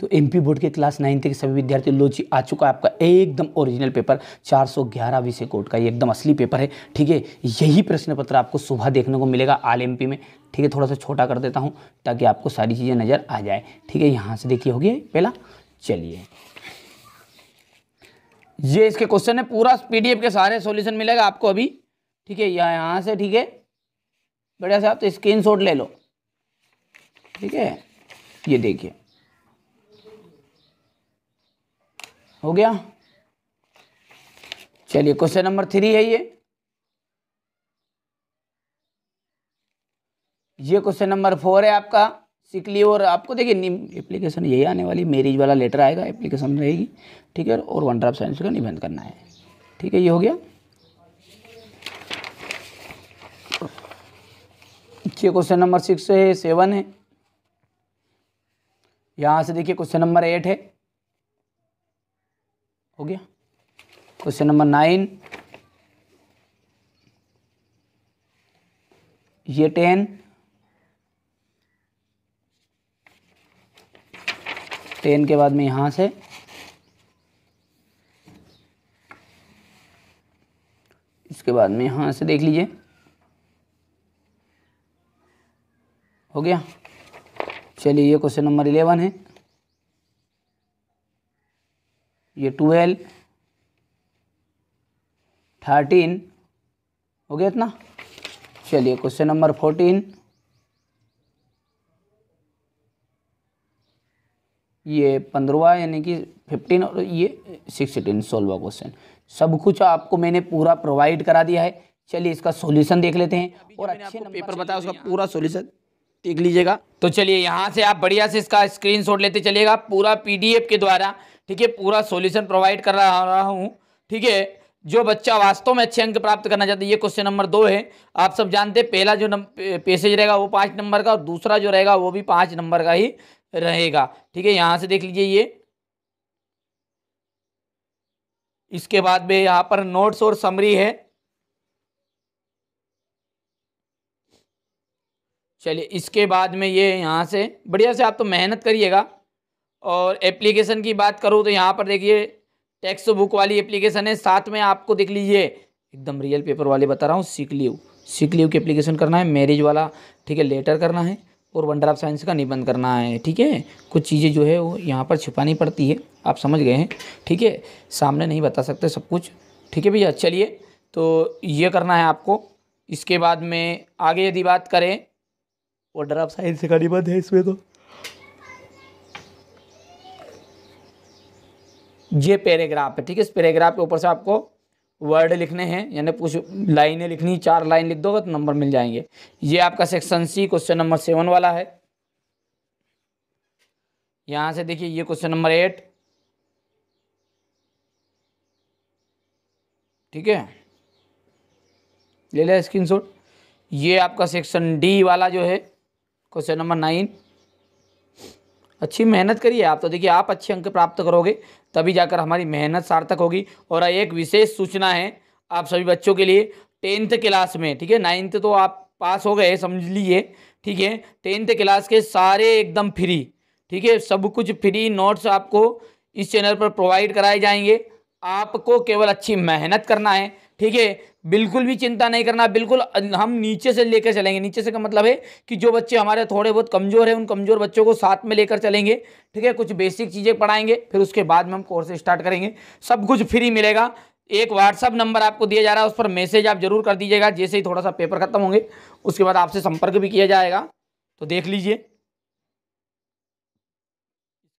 तो MP board के class ninth के सभी विद्यार्थी लोची आ चुका है आपका एकदम ओरिजिनल पेपर 411 विषय कोड का ये एकदम असली पेपर है ठीक है यही प्रश्न पत्र आपको सुबह देखने को मिलेगा आल एमपी में ठीक है थोड़ा सा छोटा कर देता हूँ ताकि आपको सारी चीज़ें नज़र आ जाए ठीक है यहाँ से देखिए होगी पहला चलिए ये इसके क्वेश्चन है पूरा एफ के सारे सोल्यूशन मिलेगा आपको अभी ठीक है या यहाँ से ठीक है बढ़िया से आप तो स्क्रीन ले लो ठीक है ये देखिए हो गया चलिए क्वेश्चन नंबर थ्री है ये ये क्वेश्चन नंबर फोर है आपका सिकली और आपको देखिए एप्लीकेशन यही आने वाली मेरिज वाला लेटर आएगा एप्लीकेशन रहेगी ठीक है और वन ड्राफ साइंस का निबंध करना है ठीक है ये हो गया ये क्वेश्चन नंबर सिक्स है सेवन है यहाँ से देखिए क्वेश्चन नंबर एट है हो गया क्वेश्चन नंबर नाइन ये टेन टेन के बाद में यहां से इसके बाद में यहां से देख लीजिए हो गया चलिए ये क्वेश्चन नंबर इलेवन है ये ट्वेल्व थर्टीन हो गया इतना चलिए क्वेश्चन नंबर फोर्टीन ये पंद्रवा यानी कि फिफ्टीन और ये सिक्सटीन सोलवा क्वेश्चन सब कुछ आपको मैंने पूरा प्रोवाइड करा दिया है चलिए इसका सॉल्यूशन देख लेते हैं और अच्छे पेपर बताया उसका पूरा सॉल्यूशन देख लीजिएगा तो चलिए यहाँ से आप बढ़िया से इसका स्क्रीनशॉट लेते चलिएगा पूरा पीडीएफ के द्वारा ठीक है पूरा सॉल्यूशन प्रोवाइड कर रहा हूँ ठीक है जो बच्चा वास्तव में अच्छे अंक प्राप्त करना चाहता है ये क्वेश्चन नंबर दो है आप सब जानते हैं पहला जो पेसेज रहेगा वो पाँच नंबर का और दूसरा जो रहेगा वो भी पाँच नंबर का ही रहेगा ठीक है यहाँ से देख लीजिए ये इसके बाद में यहाँ पर नोट्स और समरी है चलिए इसके बाद में ये यहाँ से बढ़िया से आप तो मेहनत करिएगा और एप्लीकेशन की बात करूँ तो यहाँ पर देखिए टेक्स्ट बुक वाली एप्लीकेशन है साथ में आपको देख लीजिए एकदम रियल पेपर वाले बता रहा हूँ सीख लीव सीख लीव की एप्लीकेशन करना है मैरिज वाला ठीक है लेटर करना है और वंडर ऑफ साइंस का निबंध करना है ठीक है कुछ चीज़ें जो है वो यहाँ पर छिपानी पड़ती है आप समझ गए हैं ठीक है सामने नहीं बता सकते सब कुछ ठीक है भैया चलिए तो ये करना है आपको इसके बाद में आगे यदि बात करें वंडर ऑफ साइंस का निबंध है इसमें तो ये पैराग्राफ है ठीक है इस पैराग्राफ के ऊपर से आपको वर्ड लिखने हैं यानी कुछ लाइनें लिखनी चार लाइन लिख दोगे तो नंबर मिल जाएंगे ये आपका section C question number seven वाला है यहाँ से देखिए ये क्वेश्चन नंबर एट ठीक है ले लिया स्क्रीनशॉट ये आपका सेक्शन डी वाला जो है क्वेश्चन नंबर नाइन अच्छी मेहनत करिए आप तो देखिए आप अच्छे अंक प्राप्त करोगे तभी जाकर हमारी मेहनत सार्थक होगी और एक विशेष सूचना है आप सभी बच्चों के लिए टेंथ क्लास में ठीक है नाइन्थ तो आप पास हो गए समझ लीजिए ठीक है टेंथ क्लास के सारे एकदम फ्री ठीक है सब कुछ फ्री नोट्स आपको इस चैनल पर प्रोवाइड कराए जाएंगे आपको केवल अच्छी मेहनत करना है ठीक है बिल्कुल भी चिंता नहीं करना बिल्कुल हम नीचे से लेकर चलेंगे नीचे से का मतलब है कि जो बच्चे हमारे थोड़े बहुत कमज़ोर हैं उन कमज़ोर बच्चों को साथ में लेकर चलेंगे ठीक है कुछ बेसिक चीज़ें पढ़ाएंगे फिर उसके बाद में हम कोर्स स्टार्ट करेंगे सब कुछ फ्री मिलेगा एक व्हाट्सअप नंबर आपको दिया जा रहा है उस पर मैसेज आप जरूर कर दीजिएगा जैसे ही थोड़ा सा पेपर खत्म होंगे उसके बाद आपसे संपर्क भी किया जाएगा तो देख लीजिए